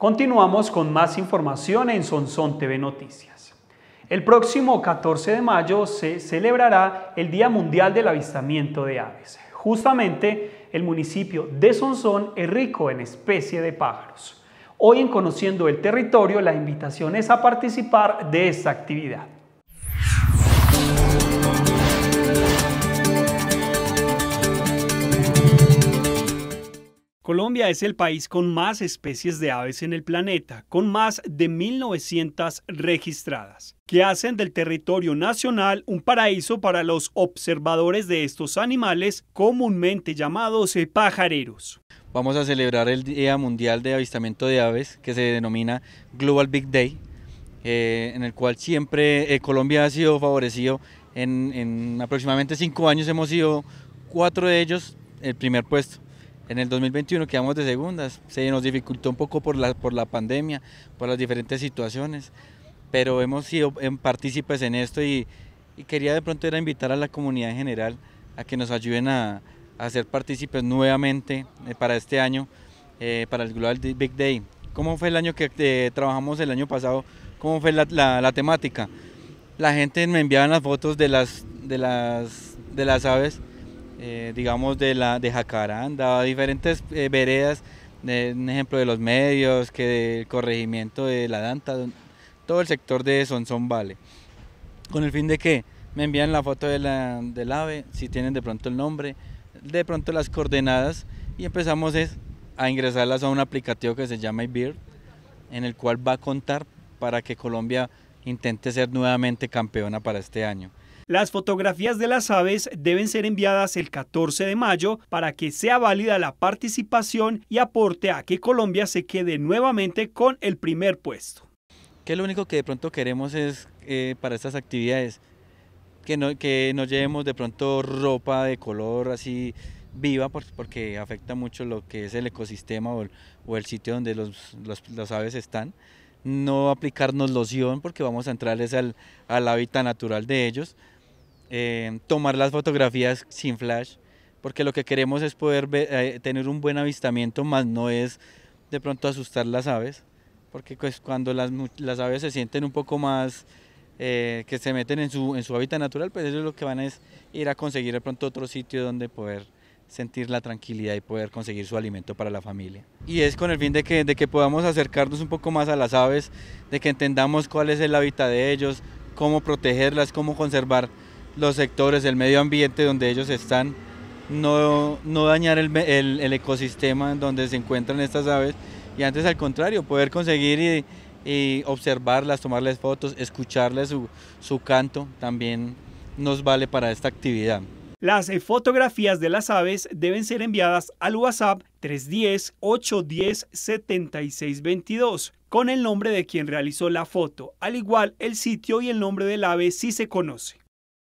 Continuamos con más información en Sonsón TV Noticias. El próximo 14 de mayo se celebrará el Día Mundial del Avistamiento de Aves. Justamente, el municipio de Sonsón es rico en especie de pájaros. Hoy en Conociendo el Territorio, la invitación es a participar de esta actividad. Colombia es el país con más especies de aves en el planeta, con más de 1.900 registradas, que hacen del territorio nacional un paraíso para los observadores de estos animales comúnmente llamados pajareros. Vamos a celebrar el Día Mundial de Avistamiento de Aves, que se denomina Global Big Day, eh, en el cual siempre eh, Colombia ha sido favorecido. En, en aproximadamente cinco años hemos sido cuatro de ellos el primer puesto. En el 2021 quedamos de segundas, se nos dificultó un poco por la, por la pandemia, por las diferentes situaciones, pero hemos sido en partícipes en esto y, quería de pronto a invitar a la comunidad en general a que nos ayuden a, a ser partícipes nuevamente eh, para este año, eh, para el Global Big Day. ¿Cómo fue el año que eh, trabajamos el año pasado? ¿Cómo fue la, la, temática? La gente me enviaba las fotos de las, de las, de las aves eh, digamos de la de Jacaranda, diferentes eh, veredas, un ejemplo de los medios, que del corregimiento de la Danta, todo el sector de Sonsón Vale. ¿Con el fin de que Me envían la foto del ave, si tienen de pronto el nombre, de pronto las coordenadas y empezamos a ingresarlas a un aplicativo que se llama iBeard, en el cual va a contar para que Colombia intente ser nuevamente campeona para este año. Las fotografías de las aves deben ser enviadas el 14 de mayo para que sea válida la participación y aporte a que Colombia se quede nuevamente con el primer puesto. Que lo único que de pronto queremos es eh, para estas actividades que, no, que nos llevemos de pronto ropa de color así viva porque afecta mucho lo que es el ecosistema o el, sitio donde las aves están. No aplicarnos loción porque vamos a entrarles al, al hábitat natural de ellos. Eh, tomar las fotografías sin flash, porque lo que queremos es poder eh, tener un buen avistamiento, más no es de pronto asustar las aves, porque pues cuando las, las aves se sienten un poco más, eh, que se meten en su, en su hábitat natural, pues ellos lo que van es ir a conseguir de pronto otro sitio donde poder sentir la tranquilidad y poder conseguir su alimento para la familia. Y es con el fin de que, de que podamos acercarnos un poco más a las aves, de que entendamos cuál es el hábitat de ellos, cómo protegerlas, cómo conservar los sectores del medio ambiente donde ellos están, no, dañar el, ecosistema donde se encuentran estas aves y antes al contrario, poder conseguir y, observarlas, tomarles fotos, escucharles su, su canto, también nos vale para esta actividad. Las eh, fotografías de las aves deben ser enviadas al WhatsApp 310-810-7622 con el nombre de quien realizó la foto, al igual el sitio y el nombre del ave si se conoce.